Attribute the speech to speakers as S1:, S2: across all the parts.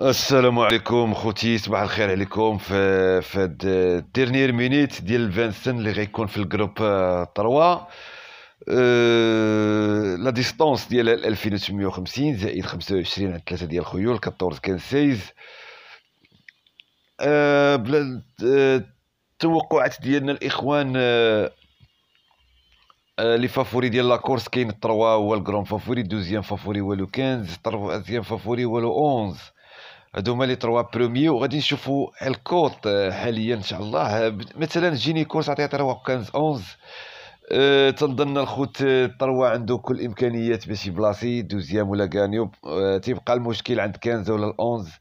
S1: السلام عليكم خوتي صباح الخير عليكم في في الديرنيير مينيت ديال فانسن اللي غيكون في الجروب 3 لا ديستونس ديال 2850 زائد 25 على 3 ديال الخيول 14 كان 16 التوقعات ديالنا الاخوان آه، آه، لي فافوري ديال لا كورس كاين 3 هو الكرون فافوري دوزيام فافوري هو لو 15 تروازيام فافوري هو لو 11 هذوما لي تروا بروميي وغادي نشوفوا الكوت آه، حاليا ان شاء الله آه، مثلا جيني كورس عطيها تروا 15 11 أه تنظن الخوت آه، تروا عنده كل الامكانيات باش يبلاصي دوزيام ولا كانيو أه تيبقى المشكل عند 15 ولا 11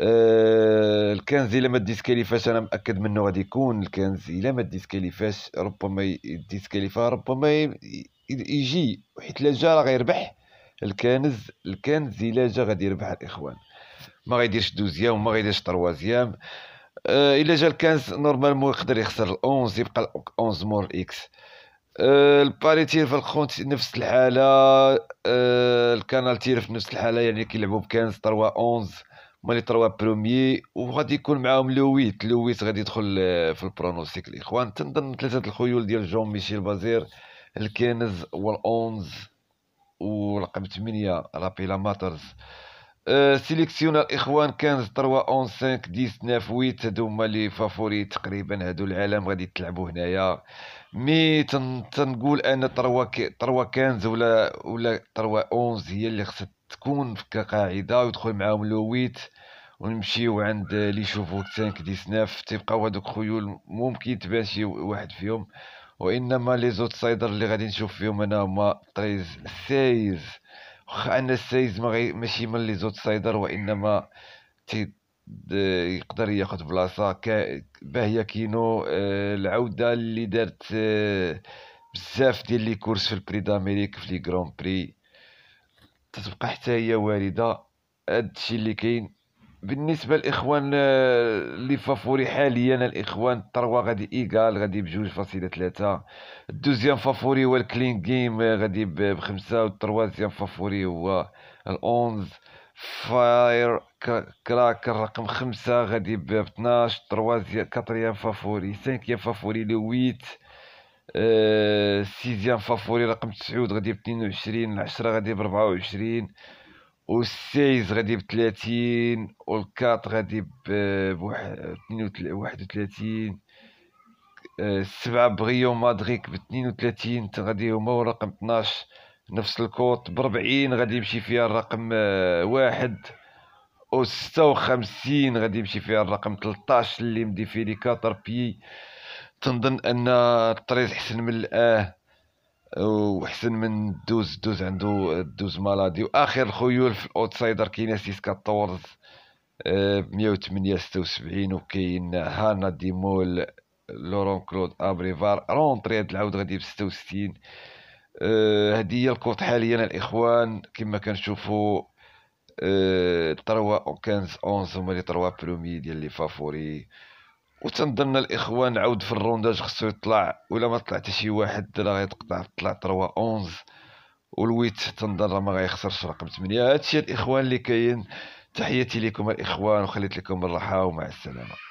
S1: أه الكنز الا ما ديسكاليفاش انا مأكد منه غادي يكون الكنز الا ما ديسكاليفاش ربما ديسكاليفا ربما يجي حيت لا جا راه غيربح الكنز الكنز الا جا غادي يربح الاخوان ما غايديرش دوزيام وما غايديرش تروازيام أه الا جا الكانز نورمالمون يقدر يخسر ال11 يبقى ال11 مور اكس آه، الباريتير في الخونت نفس الحاله آه، الكانالتير الكانال في نفس الحاله يعني كيلعبوا بكانز تروا 11 مالي لي تروا بروميي وغادي يكون معاهم لويت لويت غادي يدخل آه، في البرونوستيك الاخوان تنظن ثلاثه الخيول ديال جون ميشيل بازير الكنز والأونز ورقم 8 رابيلا ماترز أه، سيليكسيون الاخوان 15 3 اون 5 10 9 8 هادو هما لي فافوري تقريبا هادو العالم غادي تلعبوا هنايا مي تنقول ان 3 3 كانز ولا ولا 3 11 هي اللي خصها تكون كقاعده ويدخل معاهم لويت ونمشيو عند لي شوفو 5 10 9 تيبقاو هادوك خيول ممكن تبان شي واحد فيهم وانما لي زوت سايدر اللي غادي نشوف فيهم انا هما 13 16 واخا ان السايز ماشي من لي زوت سايدر وانما تي يقدر ياخذ بلاصه باهية كينو آه، العوده اللي دارت آه، بزاف ديال لي كورس في البري داميريك في لي غران بري تتبقى حتى هي وارده هادشي اللي كاين بالنسبه للاخوان آه، اللي فافوري حاليا الاخوان تروا غادي ايغال غادي بجوج فاصله ثلاثة الدوزيام فافوري هو الكلين جيم آه، غادي بخمسة والتروازيام فافوري هو الاونز فاير كراك الرقم خمسة غادي ب 12 تروازيام كاتريام فافوري سانكيام فافوري لويت ويت آه، سيزيام فافوري رقم تسعود غادي ب 22 العشرة غادي ب 24 والسيز غادي بثلاثين الكات غادي بواحد وثلاثين السبعة آه، بغيو مادريك بثنين وثلاثين غادي هما رقم اثناش نفس الكوت بربعين غادي يمشي فيها الرقم آه، واحد أو ستة وخمسين غادي يمشي فيها الرقم تلطاش اللي مدي فيه لي كاتر بي تنظن أن الطريق حسن من الآه وحسن من دوز دوز عنده دوز مالادي واخر الخيول في الاوتسايدر كاين سيسكا تورز ب 108 76 وكاين هانا ديمول لورون كلود ابريفار رونتري هاد العود غادي ب 66 آه، هادي هي الكوت حاليا الاخوان كما كنشوفوا أه 3 و 15 11 هما لي 3 برومي ديال لي فافوري وتنظن الاخوان عاود في الرونداج خصو يطلع ولا ما طلع حتى شي واحد راه غيتقطع طلع 3 11 والويت تنظن راه ما غيخسرش رقم 8 هادشي الاخوان اللي كاين تحياتي لكم الاخوان وخليت لكم الراحه ومع السلامه